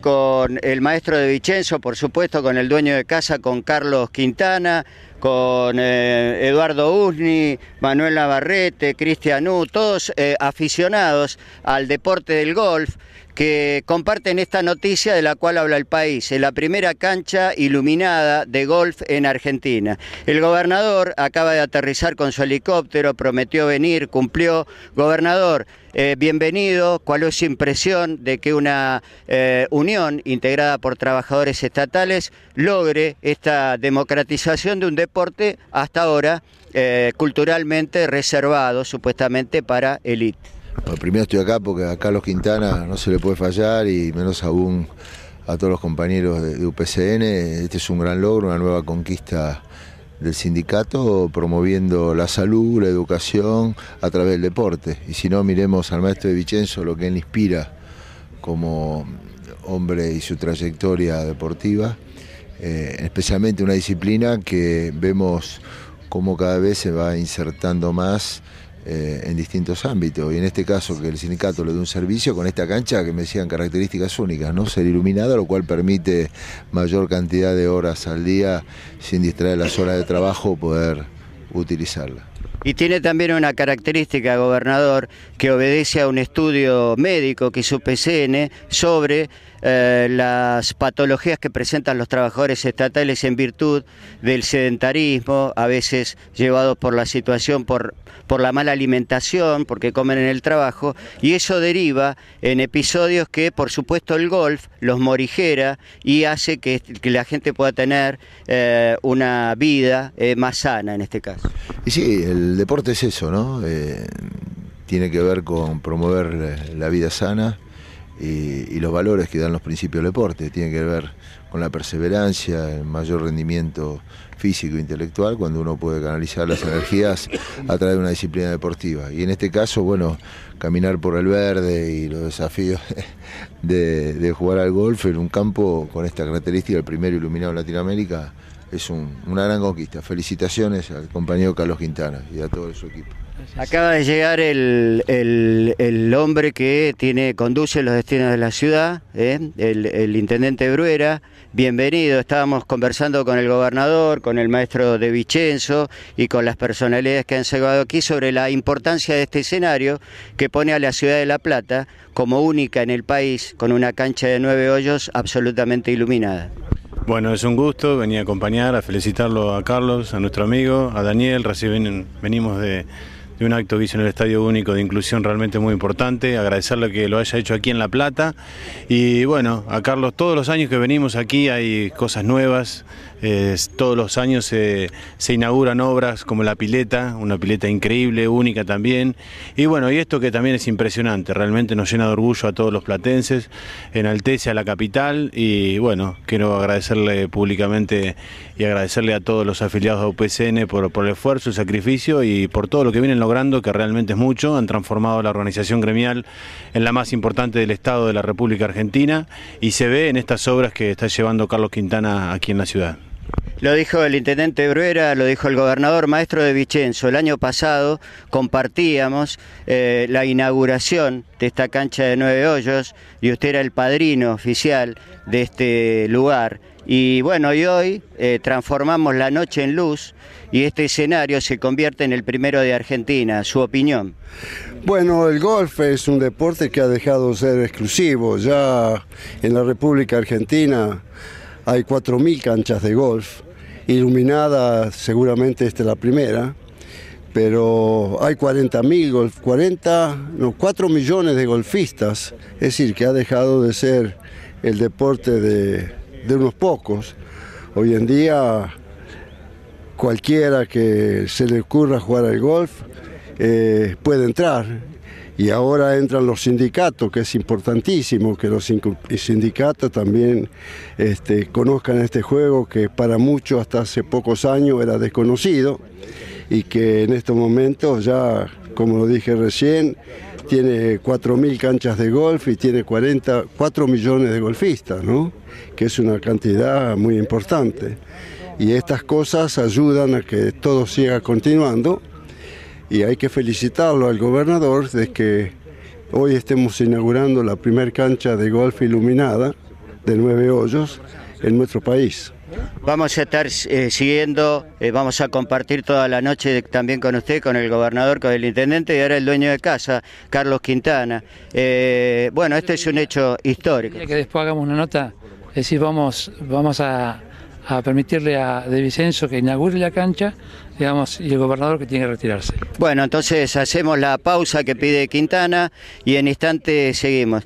con el maestro de Vicenzo, por supuesto, con el dueño de casa, con Carlos Quintana, con eh, Eduardo Usni, Manuel Navarrete, Cristian U, todos eh, aficionados al deporte del golf que comparten esta noticia de la cual habla el país, en la primera cancha iluminada de golf en Argentina. El gobernador acaba de aterrizar con su helicóptero, prometió venir, cumplió. Gobernador, eh, bienvenido. ¿Cuál es su impresión de que una eh, unión integrada por trabajadores estatales logre esta democratización de un deporte hasta ahora eh, culturalmente reservado, supuestamente para élite? Pues primero estoy acá porque a Carlos Quintana no se le puede fallar y menos aún a todos los compañeros de, UPCN. Este es un gran logro, una nueva conquista del sindicato promoviendo la salud, la educación a través del deporte. Y si no, miremos al maestro de Vicenzo, lo que él inspira como hombre y su trayectoria deportiva, eh, especialmente una disciplina que vemos como cada vez se va insertando más eh, en distintos ámbitos. Y en este caso que el sindicato le dé un servicio con esta cancha que me decían características únicas, ¿no? Ser iluminada, lo cual permite mayor cantidad de horas al día sin distraer las horas de trabajo poder utilizarla. Y tiene también una característica, gobernador, que obedece a un estudio médico que hizo PCN sobre eh, las patologías que presentan los trabajadores estatales en virtud del sedentarismo, a veces llevados por la situación, por, la mala alimentación, porque comen en el trabajo, y eso deriva en episodios que, por supuesto, el golf los morigera y hace que, la gente pueda tener eh, una vida eh, más sana en este caso. Y sí, el deporte es eso, ¿no? Eh, tiene que ver con promover eh, la vida sana y, los valores que dan los principios del deporte. Tiene que ver con la perseverancia, el mayor rendimiento físico e intelectual, cuando uno puede canalizar las energías a través de una disciplina deportiva. Y en este caso, bueno, caminar por el verde y los desafíos de, de jugar al golf en un campo con esta característica, el primero iluminado en Latinoamérica, es una gran conquista. Felicitaciones al compañero Carlos Quintana y a todo su equipo. Acaba de llegar el, hombre que tiene, conduce los destinos de la ciudad, ¿eh? el, el, intendente Bruera. Bienvenido, estábamos conversando con el gobernador, con el maestro de Vicenzo y con las personalidades que han llegado aquí sobre la importancia de este escenario que pone a la ciudad de La Plata como única en el país con una cancha de nueve hoyos absolutamente iluminada. Bueno, es un gusto venir a acompañar, a felicitarlo a Carlos, a nuestro amigo, a Daniel. Recién venimos de, de un acto que hizo en el Estadio Único de Inclusión realmente muy importante, agradecerle que lo haya hecho aquí en La Plata y bueno, a Carlos todos los años que venimos aquí hay cosas nuevas, todos los años se inauguran obras como la pileta, una pileta increíble, única también. Y bueno, y esto que también es impresionante, realmente nos llena de orgullo a todos los platenses, enaltece a la capital y bueno, quiero agradecerle públicamente y agradecerle a todos los afiliados a UPCN por, por el esfuerzo, el sacrificio y por todo lo que vienen logrando, que realmente es mucho. Han transformado la organización gremial en la más importante del Estado de la República Argentina y se ve en estas obras que está llevando Carlos Quintana aquí en la ciudad. Lo dijo el intendente Bruera, lo dijo el gobernador maestro de Vicenzo. El año pasado compartíamos eh, la inauguración de esta cancha de nueve hoyos y usted era el padrino oficial de este lugar. Y bueno, y hoy eh, transformamos la noche en luz y este escenario se convierte en el primero de Argentina. ¿Su opinión? Bueno, el golf es un deporte que ha dejado de ser exclusivo. Ya en la República Argentina hay 4.000 canchas de golf iluminada seguramente esta es la primera, pero hay 40 mil, 40, 4 millones de golfistas, es decir, que ha dejado de ser el deporte de, unos pocos. Hoy en día cualquiera que se le ocurra jugar al golf eh, puede entrar y ahora entran los sindicatos, que es importantísimo que los sindicatos también este, conozcan este juego que para muchos hasta hace pocos años era desconocido y que en estos momentos ya, como lo dije recién, tiene 4.000 canchas de golf y tiene 4 millones de golfistas, que es una cantidad muy importante. Y estas cosas ayudan a que todo siga continuando y hay que felicitarlo al gobernador de que hoy estemos inaugurando la primer cancha de golf iluminada de nueve hoyos en nuestro país. Vamos a estar eh, siguiendo, eh, vamos a compartir toda la noche también con usted, con el gobernador, con el intendente y ahora el dueño de casa, Carlos Quintana. Eh, bueno, este es un hecho histórico. Que después hagamos una nota, es decir, vamos, vamos a a permitirle a De Vicenzo que inaugure la cancha, digamos, y el gobernador que tiene que retirarse. Bueno, entonces hacemos la pausa que pide Quintana y en instante seguimos.